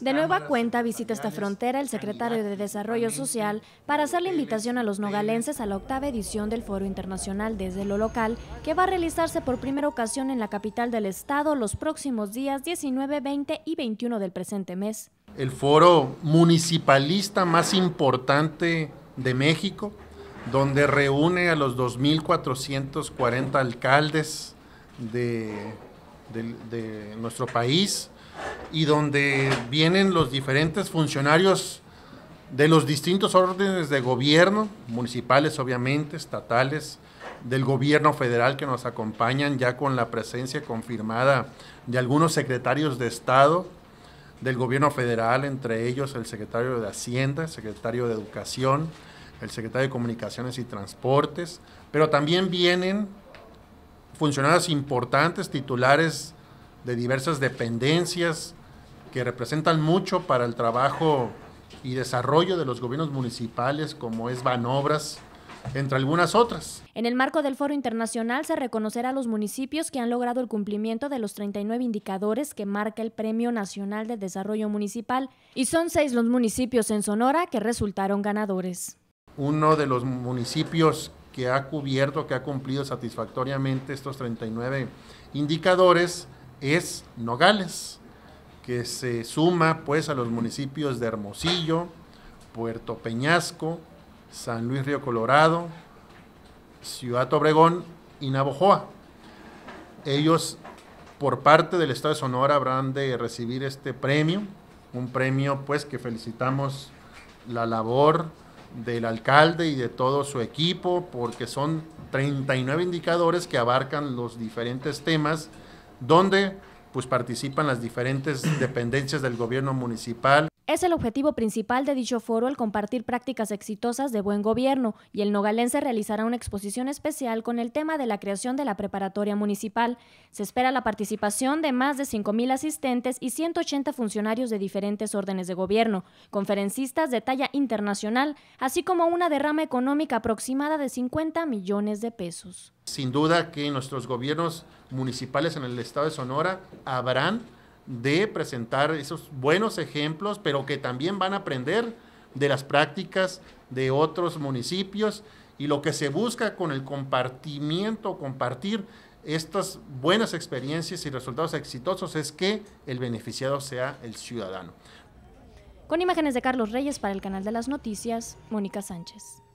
De nueva cuenta visita esta frontera el secretario de Desarrollo Social para hacer la invitación a los nogalenses a la octava edición del Foro Internacional desde lo local, que va a realizarse por primera ocasión en la capital del estado los próximos días 19, 20 y 21 del presente mes. El foro municipalista más importante de México, donde reúne a los 2.440 alcaldes de, de nuestro país, y donde vienen los diferentes funcionarios de los distintos órdenes de gobierno, municipales obviamente, estatales, del gobierno federal que nos acompañan ya con la presencia confirmada de algunos secretarios de Estado del gobierno federal, entre ellos el secretario de Hacienda, el secretario de Educación, el secretario de Comunicaciones y Transportes, pero también vienen funcionarios importantes, titulares de diversas dependencias, que representan mucho para el trabajo y desarrollo de los gobiernos municipales, como es Banobras, entre algunas otras. En el marco del foro internacional se reconocerá a los municipios que han logrado el cumplimiento de los 39 indicadores que marca el Premio Nacional de Desarrollo Municipal y son seis los municipios en Sonora que resultaron ganadores. Uno de los municipios que ha cubierto, que ha cumplido satisfactoriamente estos 39 indicadores es Nogales que se suma pues a los municipios de Hermosillo, Puerto Peñasco, San Luis Río Colorado, Ciudad Obregón y Navojoa. Ellos por parte del Estado de Sonora habrán de recibir este premio, un premio pues que felicitamos la labor del alcalde y de todo su equipo porque son 39 indicadores que abarcan los diferentes temas donde pues participan las diferentes dependencias del gobierno municipal, es el objetivo principal de dicho foro el compartir prácticas exitosas de buen gobierno y el nogalense realizará una exposición especial con el tema de la creación de la preparatoria municipal. Se espera la participación de más de 5.000 asistentes y 180 funcionarios de diferentes órdenes de gobierno, conferencistas de talla internacional, así como una derrama económica aproximada de 50 millones de pesos. Sin duda que nuestros gobiernos municipales en el estado de Sonora habrán de presentar esos buenos ejemplos, pero que también van a aprender de las prácticas de otros municipios y lo que se busca con el compartimiento, compartir estas buenas experiencias y resultados exitosos es que el beneficiado sea el ciudadano. Con imágenes de Carlos Reyes para el canal de las noticias, Mónica Sánchez.